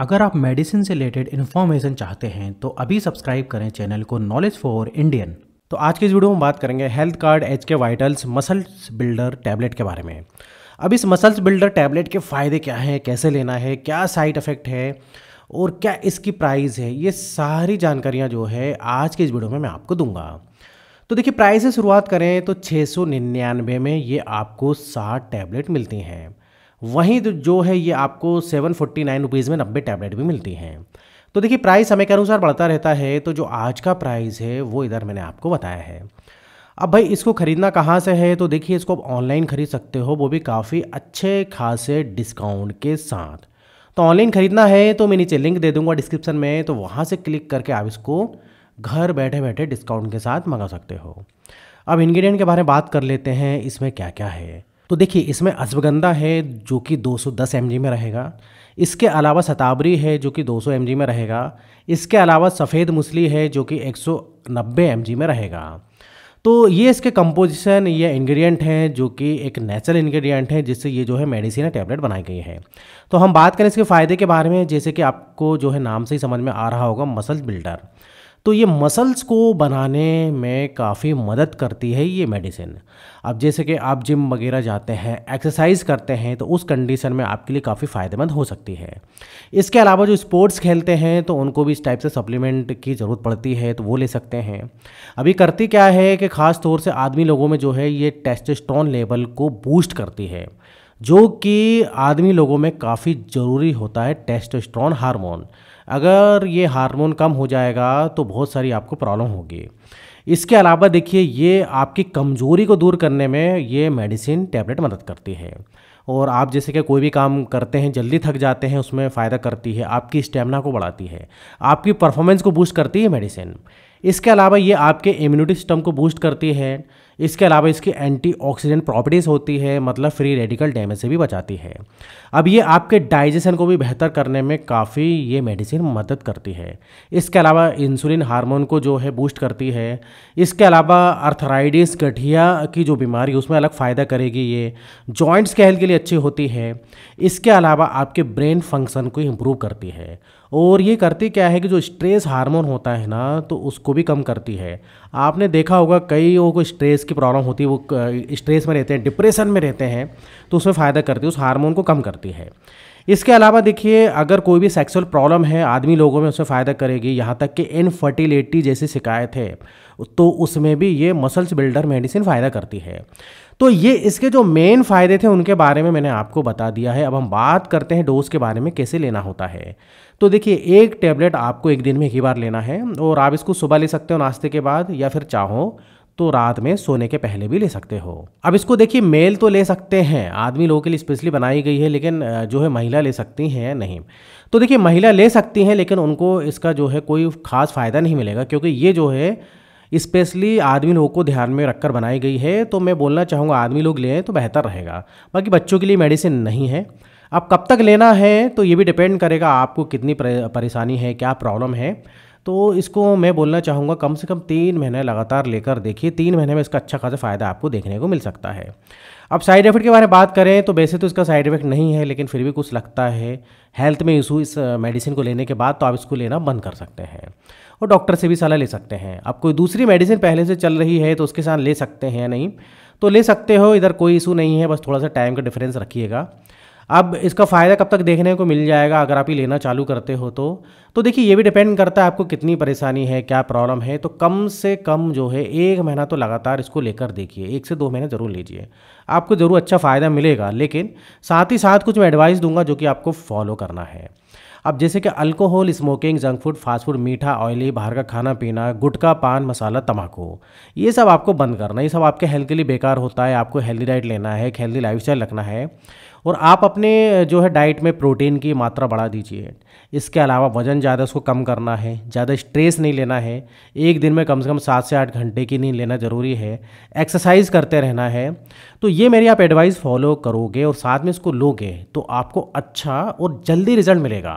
अगर आप मेडिसिन से रिलेटेड इन्फॉर्मेशन चाहते हैं तो अभी सब्सक्राइब करें चैनल को नॉलेज फॉर इंडियन तो आज के इस वीडियो में बात करेंगे health card H K vitals muscles builder tablet के बारे में अब इस मसल्स बिल्डर टैबलेट के फ़ायदे क्या हैं कैसे लेना है क्या साइड इफ़ेक्ट है और क्या इसकी प्राइस है ये सारी जानकारियाँ जो है आज के इस वीडियो में मैं आपको दूंगा तो देखिए प्राइस से शुरुआत करें तो छः में ये आपको सात टैबलेट मिलती हैं वहीं तो जो है ये आपको सेवन फोर्टी नाइन रुपीज़ में नब्बे टैबलेट भी मिलती हैं तो देखिए प्राइस समय के अनुसार बढ़ता रहता है तो जो आज का प्राइस है वो इधर मैंने आपको बताया है अब भाई इसको ख़रीदना कहाँ से है तो देखिए इसको आप ऑनलाइन ख़रीद सकते हो वो भी काफ़ी अच्छे खासे डिस्काउंट के साथ तो ऑनलाइन ख़रीदना है तो मैं नीचे लिंक दे दूंगा डिस्क्रिप्शन में तो वहाँ से क्लिक करके आप इसको घर बैठे बैठे डिस्काउंट के साथ मंगा सकते हो अब इंग्रेडिएंट के बारे में बात कर लेते हैं इसमें क्या क्या है तो देखिए इसमें अश्वगंधा है जो कि 210 जी में रहेगा इसके अलावा सताबरी है जो कि 200 जी में रहेगा इसके अलावा सफ़ेद मुसली है जो कि 190 जी में रहेगा तो ये इसके कंपोजिशन या इंग्रेडिएंट हैं जो कि एक नेचुरल इंग्रेडिएंट है जिससे ये जो है मेडिसिन या टैबलेट बनाई गई है तो हम बात करें इसके फ़ायदे के बारे में जैसे कि आपको जो है नाम से ही समझ में आ रहा होगा मसल बिल्डर तो ये मसल्स को बनाने में काफ़ी मदद करती है ये मेडिसिन अब जैसे कि आप जिम वगैरह जाते हैं एक्सरसाइज करते हैं तो उस कंडीशन में आपके लिए काफ़ी फ़ायदेमंद हो सकती है इसके अलावा जो स्पोर्ट्स खेलते हैं तो उनको भी इस टाइप से सप्लीमेंट की ज़रूरत पड़ती है तो वो ले सकते हैं अभी करती क्या है कि ख़ास तौर से आदमी लोगों में जो है ये टेस्टस्टोन लेवल को बूस्ट करती है जो कि आदमी लोगों में काफ़ी ज़रूरी होता है टेस्टोस्ट्रॉन हार्मोन अगर ये हार्मोन कम हो जाएगा तो बहुत सारी आपको प्रॉब्लम होगी इसके अलावा देखिए ये आपकी कमज़ोरी को दूर करने में ये मेडिसिन टैबलेट मदद करती है और आप जैसे कि कोई भी काम करते हैं जल्दी थक जाते हैं उसमें फ़ायदा करती है आपकी स्टेमिना को बढ़ाती है आपकी परफॉर्मेंस को बूस्ट करती है मेडिसिन इसके अलावा ये आपके इम्यूनिटी सिस्टम को बूस्ट करती है इसके अलावा इसकी एंटीऑक्सीडेंट प्रॉपर्टीज़ होती है मतलब फ्री रेडिकल डैमेज से भी बचाती है अब ये आपके डाइजेशन को भी बेहतर करने में काफ़ी ये मेडिसिन मदद करती है इसके अलावा इंसुलिन हार्मोन को जो है बूस्ट करती है इसके अलावा अर्थराइडिस गठिया की जो बीमारी उसमें अलग फ़ायदा करेगी ये जॉइंट्स के हेल्थ के लिए अच्छी होती है इसके अलावा आपके ब्रेन फंक्शन को इम्प्रूव करती है और ये करती क्या है कि जो स्ट्रेस हार्मोन होता है ना तो उसको भी कम करती है आपने देखा होगा लोगों को स्ट्रेस की प्रॉब्लम होती है वो स्ट्रेस में रहते हैं डिप्रेशन में रहते हैं तो उसमें फ़ायदा करती है उस हार्मोन को कम करती है इसके अलावा देखिए अगर कोई भी सेक्सुअल प्रॉब्लम है आदमी लोगों में उसमें फ़ायदा करेगी यहाँ तक कि इनफर्टिलिटी जैसी शिकायत है तो उसमें भी ये मसल्स बिल्डर मेडिसिन फ़ायदा करती है तो ये इसके जो मेन फ़ायदे थे उनके बारे में मैंने आपको बता दिया है अब हम बात करते हैं डोज़ के बारे में कैसे लेना होता है तो देखिए एक टैबलेट आपको एक दिन में एक ही बार लेना है और आप इसको सुबह ले सकते हो नाश्ते के बाद या फिर चाहो तो रात में सोने के पहले भी ले सकते हो अब इसको देखिए मेल तो ले सकते हैं आदमी लोगों के लिए स्पेशली बनाई गई है लेकिन जो है महिला ले सकती हैं नहीं तो देखिए महिला ले सकती हैं लेकिन उनको इसका जो है कोई खास फ़ायदा नहीं मिलेगा क्योंकि ये जो है स्पेशली आदमी लोगों को ध्यान में रखकर बनाई गई है तो मैं बोलना चाहूँगा आदमी लोग लें तो बेहतर रहेगा बाकी बच्चों के लिए मेडिसिन नहीं है अब कब तक लेना है तो ये भी डिपेंड करेगा आपको कितनी परेशानी है क्या प्रॉब्लम है तो इसको मैं बोलना चाहूँगा कम से कम तीन महीने लगातार लेकर देखिए तीन महीने में इसका अच्छा खासा फ़ायदा आपको देखने को मिल सकता है अब साइड इफेक्ट के बारे में बात करें तो वैसे तो इसका साइड इफेक्ट नहीं है लेकिन फिर भी कुछ लगता है हेल्थ में इशू इस मेडिसिन को लेने के बाद तो आप इसको लेना बंद कर सकते हैं और डॉक्टर से भी सलाह ले सकते हैं अब कोई दूसरी मेडिसिन पहले से चल रही है तो उसके साथ ले सकते हैं नहीं तो ले सकते हो इधर कोई इशू नहीं है बस थोड़ा सा टाइम का डिफरेंस रखिएगा अब इसका फ़ायदा कब तक देखने को मिल जाएगा अगर आप ये लेना चालू करते हो तो तो देखिए ये भी डिपेंड करता है आपको कितनी परेशानी है क्या प्रॉब्लम है तो कम से कम जो है एक महीना तो लगातार इसको लेकर देखिए एक से दो महीने ज़रूर लीजिए आपको ज़रूर अच्छा फ़ायदा मिलेगा लेकिन साथ ही साथ कुछ मैं एडवाइस दूंगा जो कि आपको फॉलो करना है अब जैसे कि alcohol smoking junk food fast food मीठा ऑयली बाहर का खाना पीना गुटखा पान मसाला तम्बाकू ये सब आपको बंद करना ये सब आपके हेल्थ के लिए बेकार होता है आपको हेल्दी डाइट लेना है एक हेल्दी लाइफ रखना है और आप अपने जो है डाइट में प्रोटीन की मात्रा बढ़ा दीजिए इसके अलावा वज़न ज़्यादा उसको कम करना है ज़्यादा स्ट्रेस नहीं लेना है एक दिन में कम से कम सात से आठ घंटे की नींद लेना ज़रूरी है एक्सरसाइज करते रहना है तो ये मेरी आप एडवाइस फॉलो करोगे और साथ में इसको लोगे तो आपको अच्छा और जल्दी रिजल्ट मिलेगा